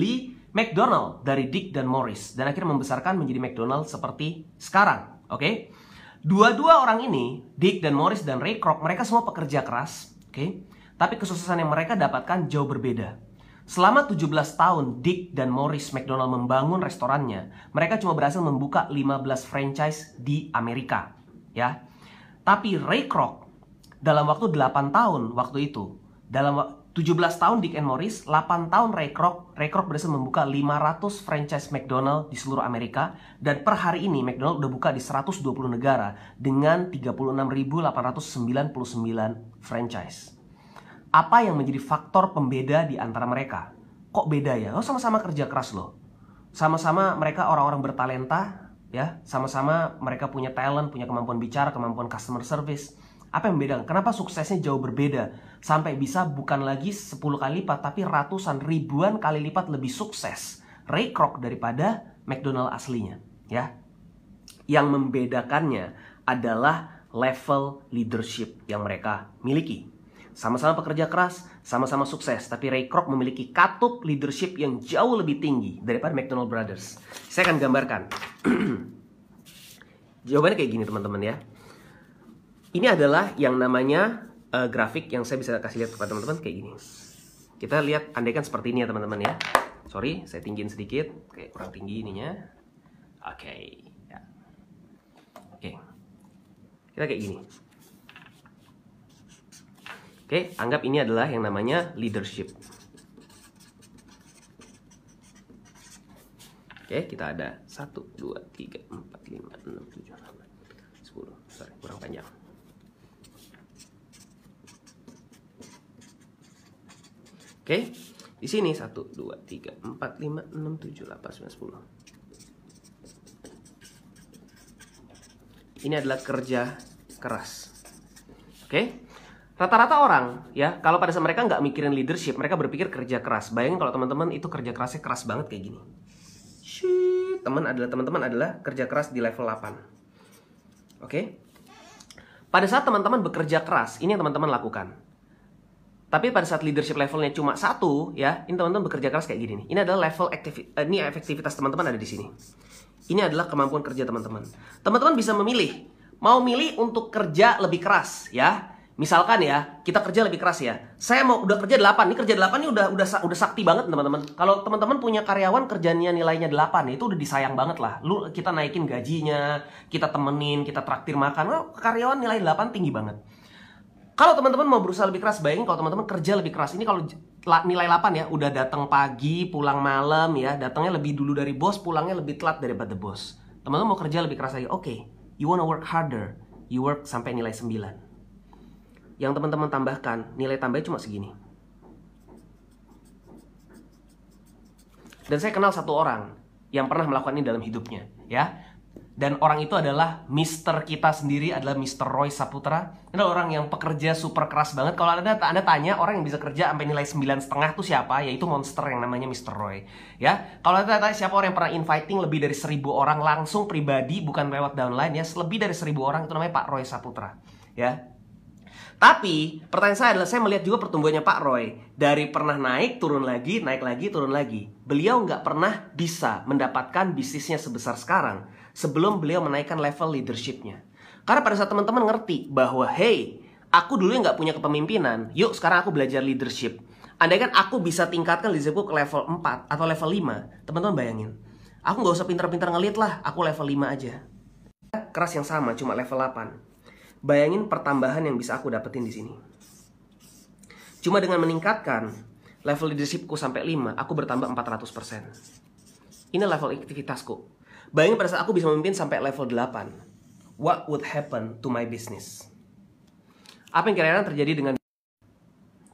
membeli McDonald dari Dick dan Morris dan akhirnya membesarkan menjadi McDonald seperti sekarang. Oke. Okay? Dua-dua orang ini, Dick dan Morris dan Ray Kroc, mereka semua pekerja keras, oke? Okay? Tapi kesuksesan yang mereka dapatkan jauh berbeda. Selama 17 tahun, Dick dan Morris McDonald membangun restorannya. Mereka cuma berhasil membuka 15 franchise di Amerika, ya. Tapi Ray Kroc dalam waktu 8 tahun waktu itu, dalam 17 tahun Dick and Morris, 8 tahun Ray Kroc. Ray Kroc berhasil membuka 500 franchise McDonald di seluruh Amerika. Dan per hari ini McDonald udah buka di 120 negara dengan 36.899 franchise. Apa yang menjadi faktor pembeda di antara mereka? Kok beda ya? Lo oh, sama-sama kerja keras loh. Sama-sama mereka orang-orang bertalenta, ya. Sama-sama mereka punya talent, punya kemampuan bicara, kemampuan customer service apa yang beda? Kenapa suksesnya jauh berbeda? Sampai bisa bukan lagi 10 kali lipat, tapi ratusan ribuan kali lipat lebih sukses Ray Kroc daripada McDonald aslinya. Ya, yang membedakannya adalah level leadership yang mereka miliki. Sama-sama pekerja keras, sama-sama sukses, tapi Ray Kroc memiliki katup leadership yang jauh lebih tinggi daripada McDonald Brothers. Saya akan gambarkan. Jawabannya kayak gini teman-teman ya. Ini adalah yang namanya uh, grafik yang saya bisa kasih lihat kepada teman-teman kayak gini. Kita lihat andaikan seperti ini ya teman-teman ya. Sorry, saya tinggiin sedikit, kayak kurang tinggi ininya. Oke. Okay. Ya. Oke. Okay. Kita kayak gini. Oke, okay, anggap ini adalah yang namanya leadership. Oke, kita ada 1, 2, 3, 4, 5, 6, 7, 8, 10. Sorry, kurang panjang. Oke. Di sini 1 2 3 4 5 6 7 8 9 10. Ini adalah kerja keras. Oke? Rata-rata orang ya, kalau pada saat mereka nggak mikirin leadership, mereka berpikir kerja keras. Bayangin kalau teman-teman itu kerja kerasnya keras banget kayak gini. teman adalah teman-teman adalah kerja keras di level 8. Oke? Pada saat teman-teman bekerja keras, ini yang teman-teman lakukan tapi pada saat leadership levelnya cuma satu, ya, ini teman-teman bekerja keras kayak gini nih. Ini adalah level aktivi eh, ini efektivitas teman-teman ada di sini. Ini adalah kemampuan kerja teman-teman. Teman-teman bisa memilih mau milih untuk kerja lebih keras, ya. Misalkan ya, kita kerja lebih keras ya. Saya mau udah kerja 8, ini kerja 8 ini udah udah udah sakti banget teman-teman. Kalau teman-teman punya karyawan kerjanya nilainya 8, ya, itu udah disayang banget lah. Lu kita naikin gajinya, kita temenin, kita traktir makan. Oh, karyawan nilai 8 tinggi banget kalau teman-teman mau berusaha lebih keras, bayangin kalau teman-teman kerja lebih keras. Ini kalau nilai 8 ya, udah datang pagi, pulang malam ya, datangnya lebih dulu dari bos, pulangnya lebih telat daripada bos. Teman-teman mau kerja lebih keras lagi, oke, okay, you wanna work harder, you work sampai nilai 9. Yang teman-teman tambahkan, nilai tambahnya cuma segini. Dan saya kenal satu orang yang pernah melakukan ini dalam hidupnya, ya dan orang itu adalah Mister kita sendiri adalah Mister Roy Saputra ini adalah orang yang pekerja super keras banget kalau anda anda tanya orang yang bisa kerja sampai nilai sembilan setengah tuh siapa yaitu monster yang namanya Mister Roy ya kalau anda tanya siapa orang yang pernah inviting lebih dari seribu orang langsung pribadi bukan lewat downline ya lebih dari seribu orang itu namanya Pak Roy Saputra ya tapi pertanyaan saya adalah saya melihat juga pertumbuhannya Pak Roy dari pernah naik turun lagi naik lagi turun lagi. Beliau nggak pernah bisa mendapatkan bisnisnya sebesar sekarang sebelum beliau menaikkan level leadershipnya. Karena pada saat teman-teman ngerti bahwa hey, aku dulu nggak punya kepemimpinan, yuk sekarang aku belajar leadership. andaikan aku bisa tingkatkan leadershipku ke level 4 atau level 5, teman-teman bayangin. Aku nggak usah pintar-pintar ngelit lah, aku level 5 aja. Keras yang sama, cuma level 8. Bayangin pertambahan yang bisa aku dapetin di sini. Cuma dengan meningkatkan level leadershipku sampai 5, aku bertambah 400%. Ini level aktivitasku. Bayangin pada saat aku bisa memimpin sampai level 8. What would happen to my business? Apa yang kira-kira terjadi dengan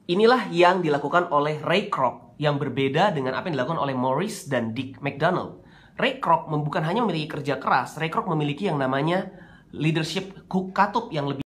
Inilah yang dilakukan oleh Ray Kroc yang berbeda dengan apa yang dilakukan oleh Morris dan Dick McDonald. Ray Kroc bukan hanya memiliki kerja keras, Ray Kroc memiliki yang namanya leadership katup yang lebih